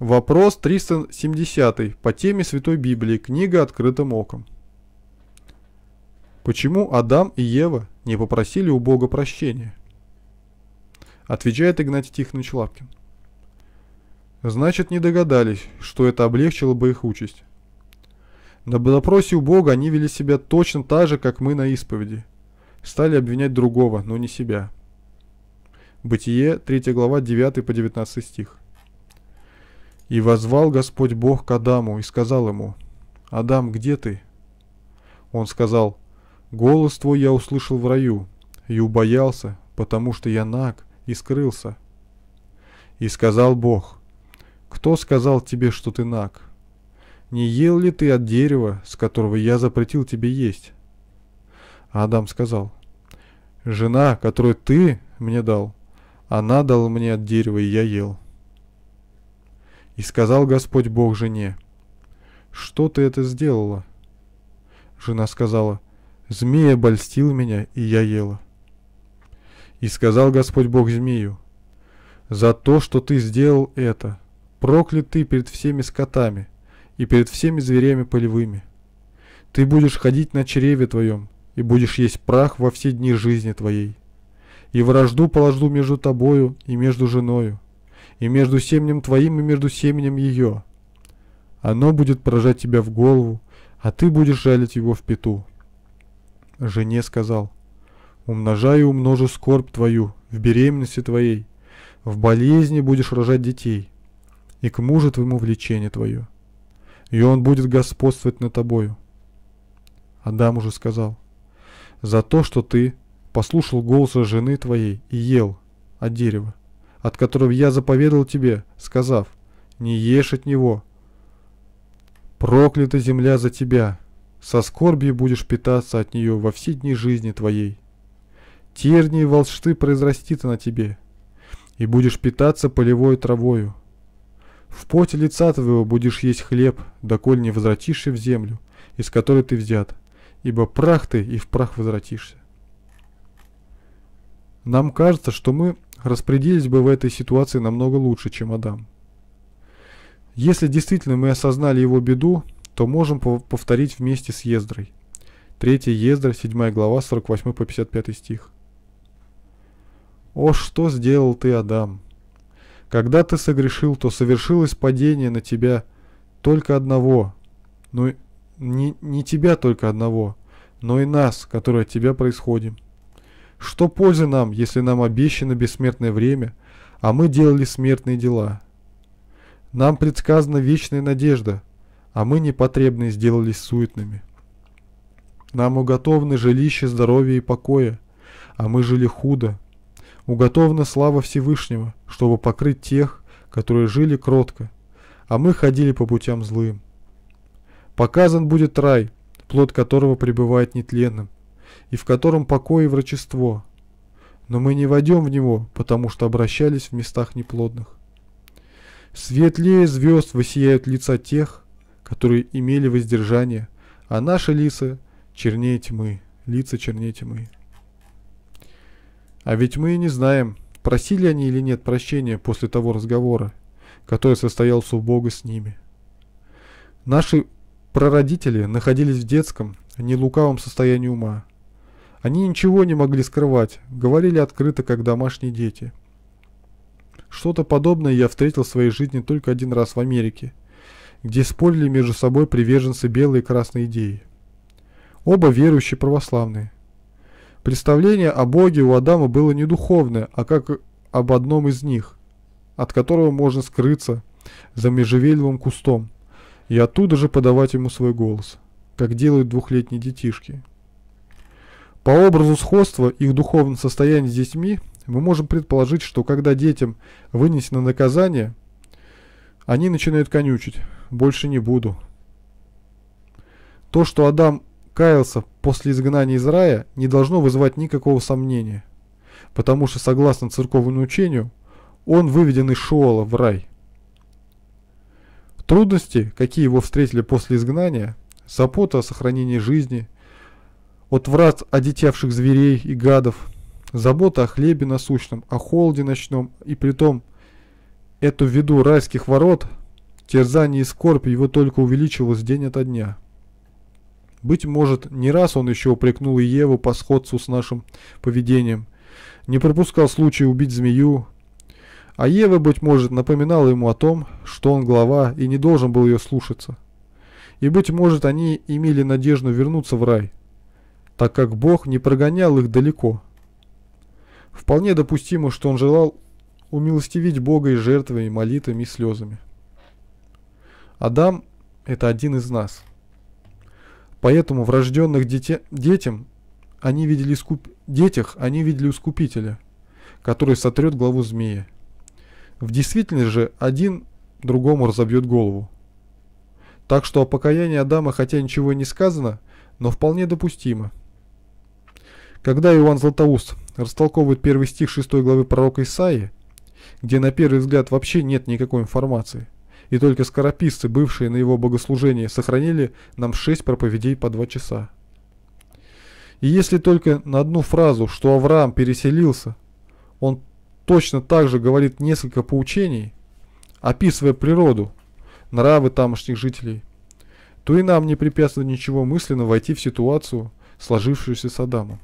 Вопрос 370 по теме Святой Библии, книга «Открытым оком». Почему Адам и Ева не попросили у Бога прощения? Отвечает Игнатий Тихонович Лапкин. Значит, не догадались, что это облегчило бы их участь. На допросе у Бога они вели себя точно так же, как мы на исповеди. Стали обвинять другого, но не себя. Бытие, 3 глава, 9 по 19 стих. И возвал Господь Бог к Адаму и сказал ему, «Адам, где ты?» Он сказал, «Голос твой я услышал в раю и убоялся, потому что я наг и скрылся». И сказал Бог, «Кто сказал тебе, что ты наг? Не ел ли ты от дерева, с которого я запретил тебе есть?» Адам сказал, «Жена, которую ты мне дал, она дала мне от дерева, и я ел». И сказал Господь Бог жене, «Что ты это сделала?» Жена сказала, «Змея обольстил меня, и я ела». И сказал Господь Бог змею, «За то, что ты сделал это, проклят ты перед всеми скотами и перед всеми зверями полевыми. Ты будешь ходить на чреве твоем, и будешь есть прах во все дни жизни твоей. И вражду положу между тобою и между женою, и между семенем твоим, и между семенем ее. Оно будет поражать тебя в голову, а ты будешь жалить его в пету. Жене сказал, умножаю умножу скорбь твою в беременности твоей, в болезни будешь рожать детей, и к мужу твоему влечение твое, и он будет господствовать над тобою. Адам уже сказал, за то, что ты послушал голоса жены твоей и ел от дерева, от которого я заповедал тебе, сказав, не ешь от него. Проклята земля за тебя, со скорбью будешь питаться от нее во все дни жизни твоей. Тернии и волшты произрастит она тебе, и будешь питаться полевой травою. В поте лица твоего будешь есть хлеб, доколь не возвратишься в землю, из которой ты взят, ибо прах ты и в прах возвратишься. Нам кажется, что мы распределились бы в этой ситуации намного лучше, чем Адам. Если действительно мы осознали его беду, то можем повторить вместе с Ездрой. 3 Ездра, 7 глава, 48 по 55 стих. «О, что сделал ты, Адам! Когда ты согрешил, то совершилось падение на тебя только одного, но не, не тебя только одного, но и нас, которые от тебя происходим. Что пользы нам, если нам обещано бессмертное время, а мы делали смертные дела? Нам предсказана вечная надежда, а мы непотребные сделались суетными. Нам уготовано жилище, здоровье и покоя, а мы жили худо. Уготована слава Всевышнего, чтобы покрыть тех, которые жили кротко, а мы ходили по путям злым. Показан будет рай, плод которого пребывает нетленным, и в котором покой и врачество. Но мы не войдем в него, потому что обращались в местах неплодных. Светлее звезд высияют лица тех, которые имели воздержание, а наши лица чернее тьмы, лица чернее тьмы. А ведь мы и не знаем, просили они или нет прощения после того разговора, который состоялся у Бога с ними. Наши прародители находились в детском, не лукавом состоянии ума. Они ничего не могли скрывать, говорили открыто, как домашние дети. Что-то подобное я встретил в своей жизни только один раз в Америке, где спорили между собой приверженцы белой и красной идеи. Оба верующие православные. Представление о Боге у Адама было не духовное, а как об одном из них, от которого можно скрыться за межевелевым кустом и оттуда же подавать ему свой голос, как делают двухлетние детишки. По образу сходства их духовного состояния с детьми, мы можем предположить, что когда детям вынесено наказание, они начинают конючить «больше не буду». То, что Адам каялся после изгнания из рая, не должно вызывать никакого сомнения, потому что, согласно церковному учению, он выведен из Шуола в рай. Трудности, какие его встретили после изгнания, забота о сохранении жизни – от врат одетевших зверей и гадов, забота о хлебе насущном, о холоде ночном, и притом эту виду райских ворот, терзание и скорбь его только увеличивалось день ото дня. Быть может, не раз он еще упрекнул и Еву по сходству с нашим поведением, не пропускал случая убить змею, а Ева, быть может, напоминала ему о том, что он глава и не должен был ее слушаться. И, быть может, они имели надежду вернуться в рай – так как Бог не прогонял их далеко. Вполне допустимо, что он желал умилостивить Бога и жертвами, и молитвами, и слезами. Адам – это один из нас. Поэтому врожденных дете... детям они видели искуп... детях они видели искупителя, который сотрет главу змея. В действительности же один другому разобьет голову. Так что о покаянии Адама, хотя ничего и не сказано, но вполне допустимо – когда Иоанн Златоуст растолковывает первый стих 6 главы пророка Исаии, где на первый взгляд вообще нет никакой информации, и только скорописцы, бывшие на его богослужении, сохранили нам шесть проповедей по два часа. И если только на одну фразу, что Авраам переселился, он точно так же говорит несколько поучений, описывая природу, нравы тамошних жителей, то и нам не препятствует ничего мысленно войти в ситуацию, сложившуюся с Адамом.